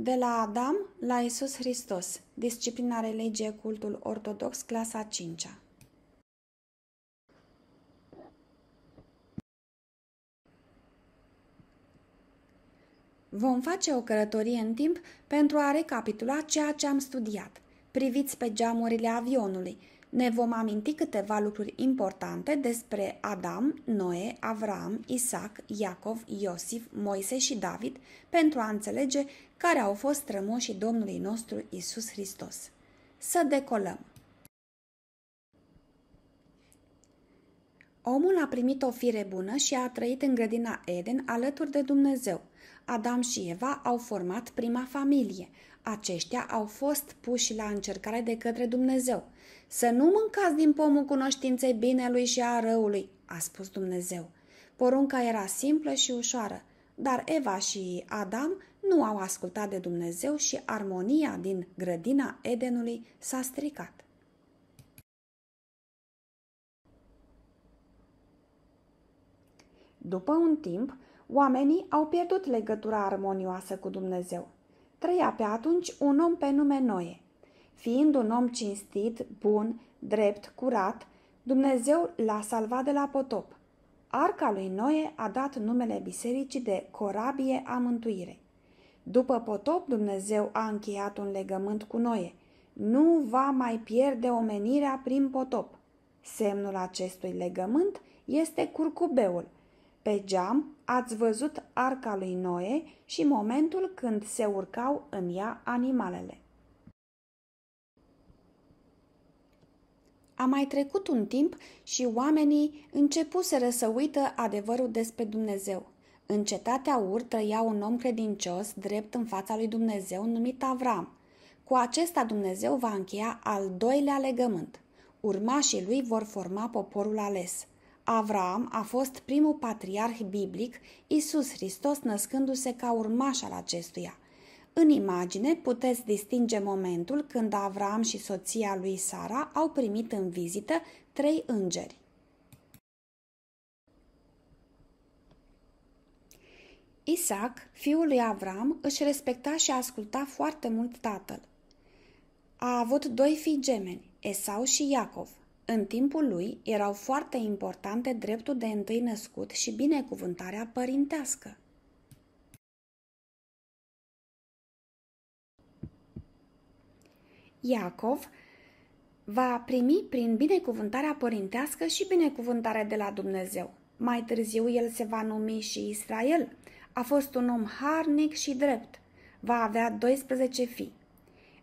De la Adam la Isus Hristos, disciplina religie cultul ortodox, clasa 5 -a. Vom face o călătorie în timp pentru a recapitula ceea ce am studiat. Priviți pe geamurile avionului, ne vom aminti câteva lucruri importante despre Adam, Noe, Avram, Isaac, Iacov, Iosif, Moise și David pentru a înțelege care au fost strămoșii Domnului nostru Isus Hristos. Să decolăm! Omul a primit o fire bună și a trăit în grădina Eden alături de Dumnezeu. Adam și Eva au format prima familie aceștia au fost puși la încercare de către Dumnezeu. Să nu mâncați din pomul cunoștinței binelui și a răului, a spus Dumnezeu. Porunca era simplă și ușoară, dar Eva și Adam nu au ascultat de Dumnezeu și armonia din grădina Edenului s-a stricat. După un timp, oamenii au pierdut legătura armonioasă cu Dumnezeu. Trăia pe atunci un om pe nume Noe. Fiind un om cinstit, bun, drept, curat, Dumnezeu l-a salvat de la potop. Arca lui Noe a dat numele bisericii de Corabie a Mântuirei. După potop, Dumnezeu a încheiat un legământ cu Noe. Nu va mai pierde omenirea prin potop. Semnul acestui legământ este curcubeul – pe geam ați văzut arca lui Noe și momentul când se urcau în ea animalele. A mai trecut un timp și oamenii începuseră să uită adevărul despre Dumnezeu. În cetatea Ur trăia un om credincios drept în fața lui Dumnezeu numit Avram. Cu acesta Dumnezeu va încheia al doilea legământ. Urmașii lui vor forma poporul ales – Avram a fost primul patriarh biblic, Isus Hristos născându-se ca urmaș al acestuia. În imagine puteți distinge momentul când Avram și soția lui Sara au primit în vizită trei îngeri. Isaac, fiul lui Avram, își respecta și asculta foarte mult tatăl. A avut doi fii gemeni, Esau și Iacov, în timpul lui erau foarte importante dreptul de întâi născut și binecuvântarea părintească. Iacov va primi prin binecuvântarea părintească și binecuvântarea de la Dumnezeu. Mai târziu el se va numi și Israel. A fost un om harnic și drept. Va avea 12 fii.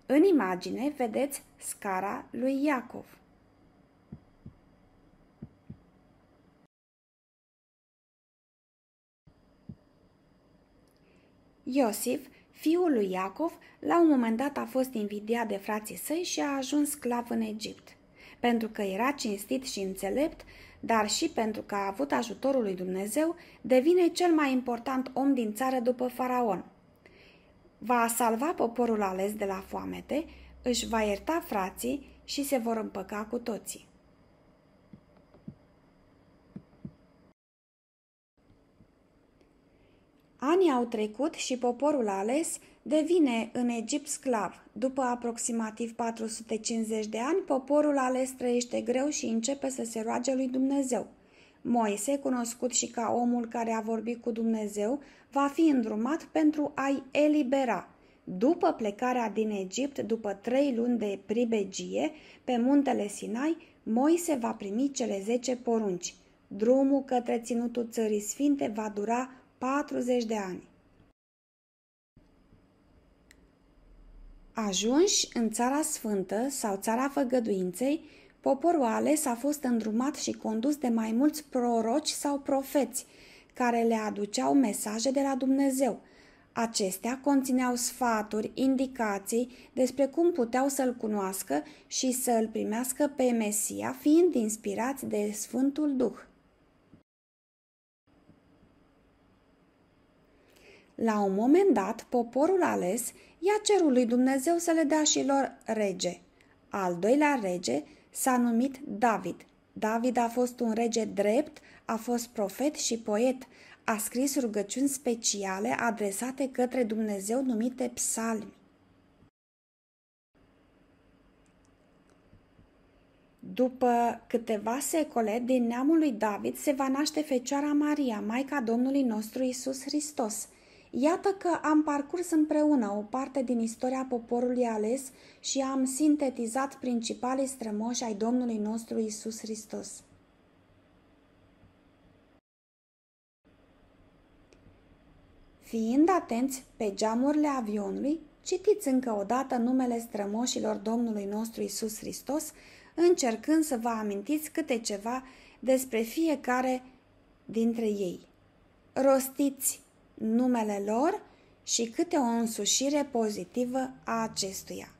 În imagine vedeți scara lui Iacov. Iosif, fiul lui Iacov, la un moment dat a fost invidiat de frații săi și a ajuns sclav în Egipt. Pentru că era cinstit și înțelept, dar și pentru că a avut ajutorul lui Dumnezeu, devine cel mai important om din țară după faraon. Va salva poporul ales de la foamete, își va ierta frații și se vor împăca cu toții. Anii au trecut și poporul ales devine în Egipt sclav. După aproximativ 450 de ani, poporul ales trăiește greu și începe să se roage lui Dumnezeu. Moise, cunoscut și ca omul care a vorbit cu Dumnezeu, va fi îndrumat pentru a-i elibera. După plecarea din Egipt, după trei luni de pribegie, pe muntele Sinai, Moise va primi cele zece porunci. Drumul către ținutul țării sfinte va dura 40 de ani. Ajunși în Țara Sfântă sau Țara Făgăduinței, poporul ales a fost îndrumat și condus de mai mulți proroci sau profeți, care le aduceau mesaje de la Dumnezeu. Acestea conțineau sfaturi, indicații despre cum puteau să-L cunoască și să-L primească pe Mesia, fiind inspirați de Sfântul Duh. La un moment dat, poporul ales i-a cerut lui Dumnezeu să le dea și lor rege. Al doilea rege s-a numit David. David a fost un rege drept, a fost profet și poet, a scris rugăciuni speciale adresate către Dumnezeu numite psalmi. După câteva secole, din neamul lui David se va naște Fecioara Maria, Maica Domnului nostru Isus Hristos – Iată că am parcurs împreună o parte din istoria poporului ales și am sintetizat principalii strămoși ai Domnului nostru Isus Hristos. Fiind atenți pe geamurile avionului, citiți încă o dată numele strămoșilor Domnului nostru Isus Hristos, încercând să vă amintiți câte ceva despre fiecare dintre ei. Rostiți numele lor și câte o însușire pozitivă a acestuia.